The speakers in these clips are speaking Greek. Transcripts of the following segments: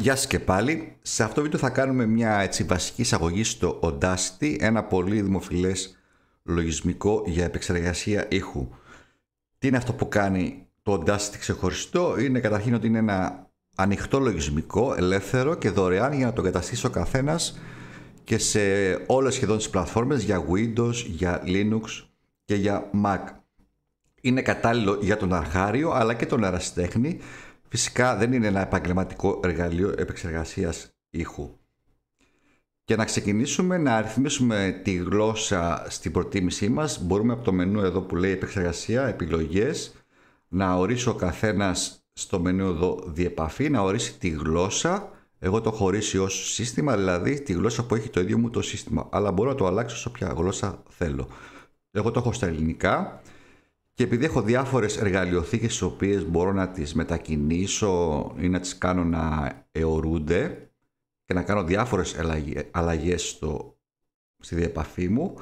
Γεια σας και πάλι. Σε αυτό το βίντεο θα κάνουμε μια έτσι, βασική εισαγωγή στο Audacity, ένα πολύ δημοφιλές λογισμικό για επεξεργασία ήχου. Τι είναι αυτό που κάνει το Audacity ξεχωριστό, είναι καταρχήν ότι είναι ένα ανοιχτό λογισμικό, ελεύθερο και δωρεάν για να το καταστήσει ο καθένας και σε όλες σχεδόν τις πλατφόρμες για Windows, για Linux και για Mac. Είναι κατάλληλο για τον αρχάριο αλλά και τον αραστέχνη Φυσικά δεν είναι ένα επαγγελματικό εργαλείο επεξεργασίας ήχου. Και να ξεκινήσουμε να αριθμίσουμε τη γλώσσα στην προτίμησή μας, μπορούμε από το μενού εδώ που λέει επεξεργασία, επιλογές, να ορίσω ο καθένας στο μενού εδώ διεπαφή, να ορίσει τη γλώσσα, εγώ το ορίσει ως σύστημα, δηλαδή τη γλώσσα που έχει το ίδιο μου το σύστημα, αλλά μπορώ να το αλλάξω σε όποια γλώσσα θέλω. Εγώ το έχω στα ελληνικά, και επειδή έχω διάφορες εργαλειοθήκες τις οποίες μπορώ να τις μετακινήσω ή να τις κάνω να αιωρούνται και να κάνω διάφορες αλλαγέ στη διεπαφή μου,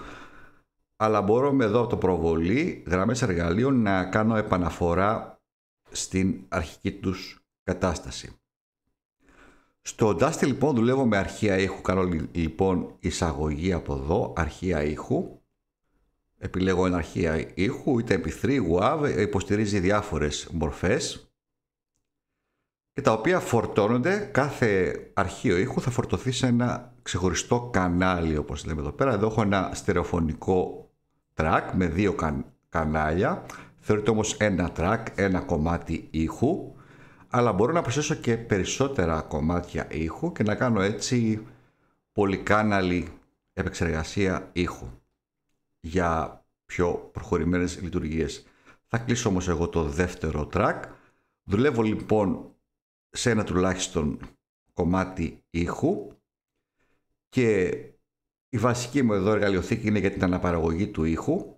αλλά μπορώ με εδώ το προβολή γραμμές εργαλείων να κάνω επαναφορά στην αρχική τους κατάσταση. Στο DUSTY λοιπόν δουλεύω με αρχεία ήχου, κάνω λοιπόν εισαγωγή από εδώ, αρχεία ήχου επιλέγω ένα αρχείο ήχου, είτε επί 3 υποστηρίζει διάφορες μορφές και τα οποία φορτώνονται, κάθε αρχείο ήχου θα φορτωθεί σε ένα ξεχωριστό κανάλι όπως λέμε εδώ πέρα. Εδώ έχω ένα στερεοφωνικό track με δύο κανάλια, θεωρείται όμως ένα track, ένα κομμάτι ήχου, αλλά μπορώ να προσθέσω και περισσότερα κομμάτια ήχου και να κάνω έτσι πολυκάναλη επεξεργασία ήχου για πιο προχωρημένες λειτουργίες. Θα κλείσω όμως εγώ το δεύτερο track. Δουλεύω λοιπόν σε ένα τουλάχιστον κομμάτι ήχου και η βασική μου εδώ εργαλειοθήκη είναι για την αναπαραγωγή του ήχου.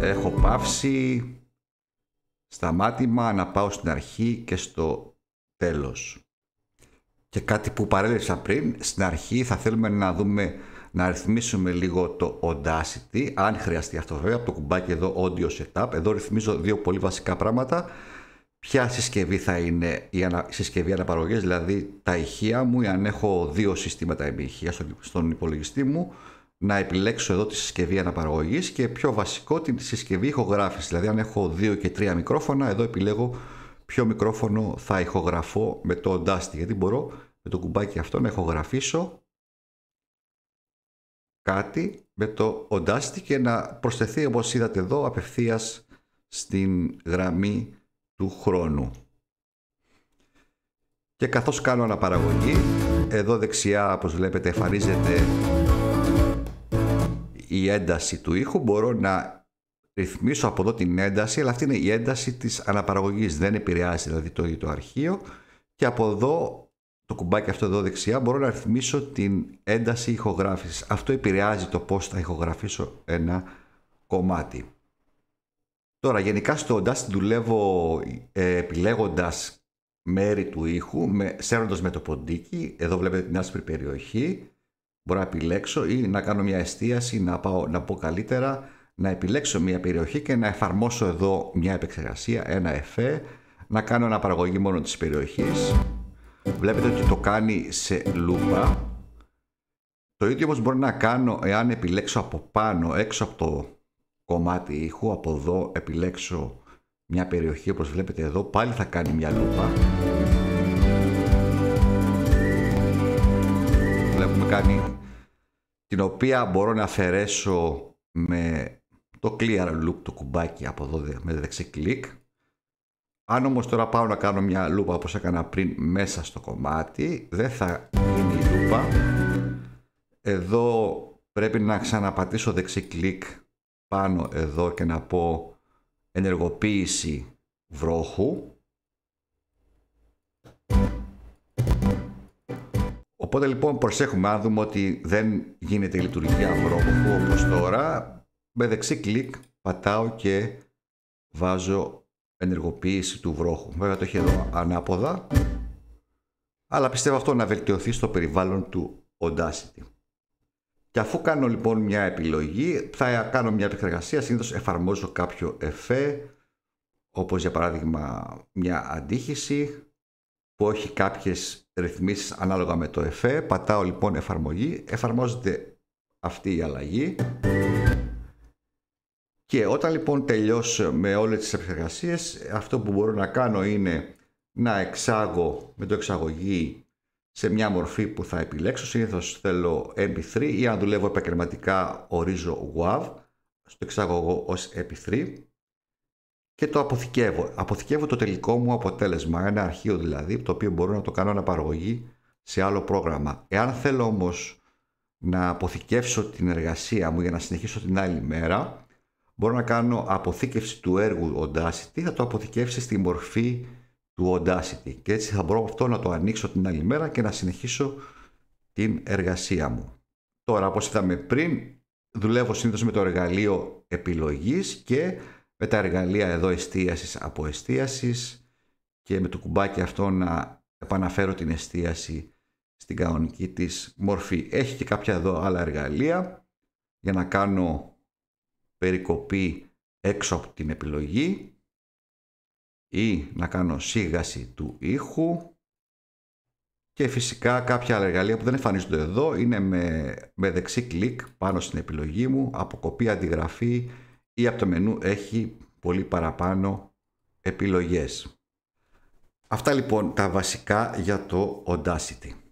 Έχω παύσει, σταμάτημα να πάω στην αρχή και στο τέλος. Και κάτι που παρέλειψα πριν, στην αρχή θα θέλουμε να δούμε να ρυθμίσουμε λίγο το Audacity, αν χρειαστεί αυτό βέβαια, από το κουμπάκι εδώ Audio Setup. Εδώ ρυθμίζω δύο πολύ βασικά πράγματα. Ποια συσκευή θα είναι η συσκευή αναπαραγωγής, δηλαδή τα ηχεία μου, ή αν έχω δύο συστήματα ηχεία στον υπολογιστή μου, να επιλέξω εδώ τη συσκευή αναπαραγωγής και πιο βασικό την συσκευή ηχογράφηση. Δηλαδή αν έχω δύο και τρία μικρόφωνα, εδώ επιλέγω ποιο μικρόφωνο θα ηχογραφώ με το Audacity, γιατί μπορώ με το κουμπάκι αυτό να ηχογραφήσω κάτι με το οντάστη και να προσθεθεί όπως είδατε εδώ απευθείας στην γραμμή του χρόνου. Και καθώς κάνω αναπαραγωγή, εδώ δεξιά όπως βλέπετε εμφανίζεται η ένταση του ήχου, μπορώ να ρυθμίσω από εδώ την ένταση, αλλά αυτή είναι η ένταση της αναπαραγωγής, δεν επηρεάζει δηλαδή το ίδιο το αρχείο και από εδώ το κουμπάκι αυτό εδώ δεξιά μπορώ να ρυθμίσω την ένταση ηχογράφησης. Αυτό επηρεάζει το πώς θα ηχογραφήσω ένα κομμάτι. Τώρα γενικά στο Audacity δουλεύω ε, επιλέγοντας μέρη του ήχου, με, σέρνοντας με το ποντίκι, εδώ βλέπετε την άσπρη περιοχή, μπορώ να επιλέξω ή να κάνω μια εστίαση, να, πάω, να πω καλύτερα, να επιλέξω μια περιοχή και να εφαρμόσω εδώ μια επεξεργασία, ένα εφέ, να κάνω παραγωγή μόνο της περιοχής. Βλέπετε ότι το κάνει σε λούπα. Το ίδιο όμως μπορεί να κάνω εάν επιλέξω από πάνω, έξω από το κομμάτι ήχου, από εδώ επιλέξω μια περιοχή όπως βλέπετε εδώ, πάλι θα κάνει μια λούπα. Βλέπουμε κάνει την οποία μπορώ να αφαιρέσω με το clear loop το κουμπάκι από εδώ με δεξί κλικ αν όμως τώρα πάω να κάνω μια λούπα όπως έκανα πριν μέσα στο κομμάτι, δεν θα γίνει λούπα. Εδώ πρέπει να ξαναπατήσω δεξί κλικ πάνω εδώ και να πω ενεργοποίηση βρόχου. Οπότε λοιπόν προσέχουμε αν δούμε ότι δεν γίνεται η λειτουργία βρόχου όπως τώρα. Με δεξί κλικ πατάω και βάζω ενεργοποίηση του βρόχου. Βέβαια το έχει εδώ ανάποδα, αλλά πιστεύω αυτό να βελτιωθεί στο περιβάλλον του Audacity. Και αφού κάνω λοιπόν μια επιλογή, θα κάνω μια επεξεργασία, Συνήθως εφαρμόζω κάποιο εφέ, όπως για παράδειγμα μια αντίχηση που έχει κάποιες ρυθμίσεις ανάλογα με το εφέ. Πατάω λοιπόν εφαρμογή, εφαρμόζεται αυτή η αλλαγή. Και όταν λοιπόν τελειώσω με όλες τις επεξεργασίες, αυτό που μπορώ να κάνω είναι να εξάγω με το εξαγωγή σε μια μορφή που θα επιλέξω. Συνήθως θέλω MP3 ή αν δουλεύω επαγγελματικά ορίζω WAV, στο εξαγωγό ως MP3 και το αποθηκεύω. Αποθηκεύω το τελικό μου αποτέλεσμα, ένα αρχείο δηλαδή, το οποίο μπορώ να το κάνω αναπαραγωγή σε άλλο πρόγραμμα. Εάν θέλω όμως να αποθηκεύσω την εργασία μου για να συνεχίσω την άλλη μέρα, μπορώ να κάνω αποθήκευση του έργου Audacity, θα το αποθηκεύσει στη μορφή του Audacity και έτσι θα μπορώ αυτό να το ανοίξω την άλλη μέρα και να συνεχίσω την εργασία μου. Τώρα, όπως είδαμε πριν, δουλεύω συνήθως με το εργαλείο επιλογής και με τα εργαλεία εδώ εστίασης από και με το κουμπάκι αυτό να επαναφέρω την εστίαση στην κανονική της μορφή. Έχει και κάποια εδώ άλλα εργαλεία για να κάνω περικοπή έξω από την επιλογή ή να κάνω σίγαση του ήχου και φυσικά κάποια άλλα εργαλεία που δεν εμφανίζονται εδώ είναι με, με δεξί κλικ πάνω στην επιλογή μου, αποκοπή, αντιγραφή ή από το μενού έχει πολύ παραπάνω επιλογές. Αυτά λοιπόν τα βασικά για το Audacity.